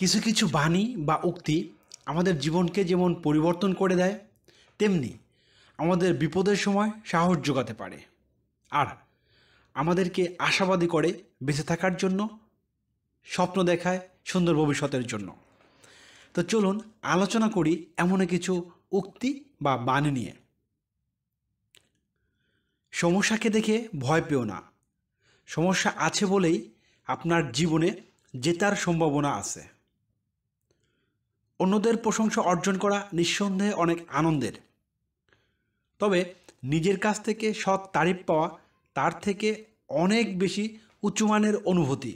কিছু কিছু বাণী বা উক্তি আমাদের জীবনকে যেমন পরিবর্তন করে দেয় তেমনি আমাদের বিপদের সময় সাহস যোগাতে পারে আর আমাদেরকে আশাবাদী করে বেঁচে থাকার জন্য স্বপ্ন দেখায় সুন্দর ভবিষ্যতের জন্য তো চলুন আলোচনা করি এমন কিছু উক্তি বা বাণী নিয়ে সমস্যাকে দেখে ভয় পেও না সমস্যা আছে বলেই আপনার জীবনে জেতার সম্ভাবনা আছে অন্যদের প্রশংসা অর্জন করা নিঃসন্দেহে অনেক আনন্দের তবে নিজের কাছ থেকে সৎ তারিফ পাওয়া তার থেকে অনেক বেশি উঁচুমানের অনুভূতি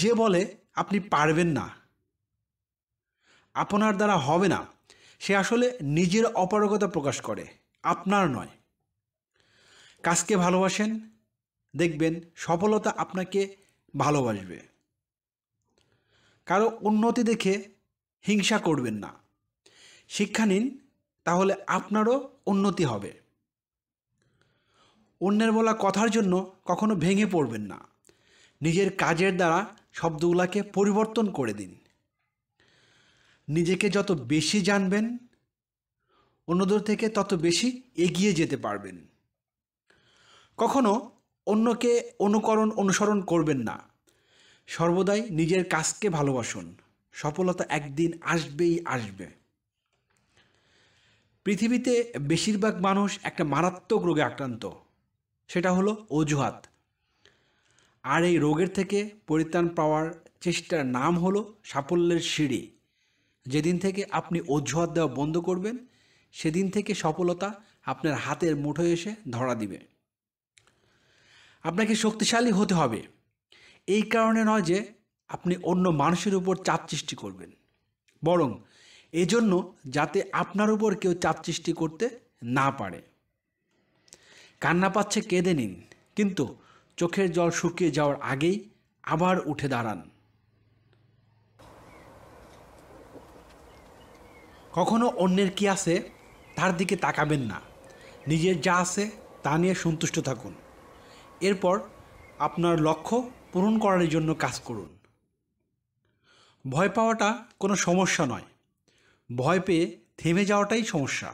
যে বলে আপনি পারবেন না আপনার দ্বারা হবে না সে আসলে নিজের অপারগতা প্রকাশ করে আপনার নয় কাজকে ভালোবাসেন দেখবেন সফলতা আপনাকে ভালোবাসবে কারো উন্নতি দেখে হিংসা করবেন না শিক্ষা নিন তাহলে আপনারও উন্নতি হবে অন্যের বলা কথার জন্য কখনো ভেঙে পড়বেন না নিজের কাজের দ্বারা শব্দগুলাকে পরিবর্তন করে দিন নিজেকে যত বেশি জানবেন অন্যদের থেকে তত বেশি এগিয়ে যেতে পারবেন কখনো অন্যকে অনুকরণ অনুসরণ করবেন না সর্বদাই নিজের কাজকে ভালোবাসুন সফলতা একদিন আসবেই আসবে পৃথিবীতে বেশিরভাগ মানুষ একটা মারাত্মক রোগে আক্রান্ত সেটা হলো অজুহাত আর এই রোগের থেকে পরিত্রাণ পাওয়ার চেষ্টার নাম হলো সাফল্যের সিঁড়ি যেদিন থেকে আপনি অজুহাত দেওয়া বন্ধ করবেন সেদিন থেকে সফলতা আপনার হাতের মুঠোয় এসে ধরা দিবে আপনাকে শক্তিশালী হতে হবে এই কারণে নয় যে আপনি অন্য মানুষের উপর চাপ সৃষ্টি করবেন বরং এজন্য যাতে আপনার উপর কেউ চাপ সৃষ্টি করতে না পারে কান্না পাচ্ছে কেঁদে নিন কিন্তু চোখের জল শুকিয়ে যাওয়ার আগেই আবার উঠে দাঁড়ান কখনো অন্যের কি আছে তার দিকে তাকাবেন না নিজের যা আছে তা নিয়ে সন্তুষ্ট থাকুন এরপর আপনার লক্ষ্য পূরণ করার জন্য কাজ করুন ভয় পাওয়াটা কোনো সমস্যা নয় ভয় পেয়ে থেমে যাওয়াটাই সমস্যা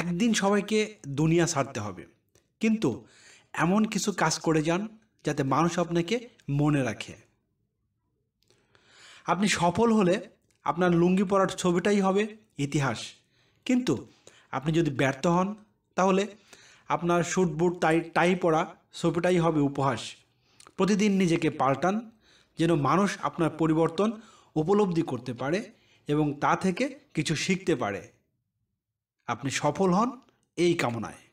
একদিন সবাইকে দুনিয়া ছাড়তে হবে কিন্তু এমন কিছু কাজ করে যান যাতে মানুষ আপনাকে মনে রাখে আপনি সফল হলে আপনার লুঙ্গি পরার ছবিটাই হবে ইতিহাস কিন্তু আপনি যদি ব্যর্থ হন তাহলে আপনার শ্যুট বুট টাই টাই পরা ছবিটাই হবে উপহাস প্রতিদিন নিজেকে পাল্টান যেন মানুষ আপনার পরিবর্তন উপলব্ধি করতে পারে এবং তা থেকে কিছু শিখতে পারে আপনি সফল হন এই কামনায়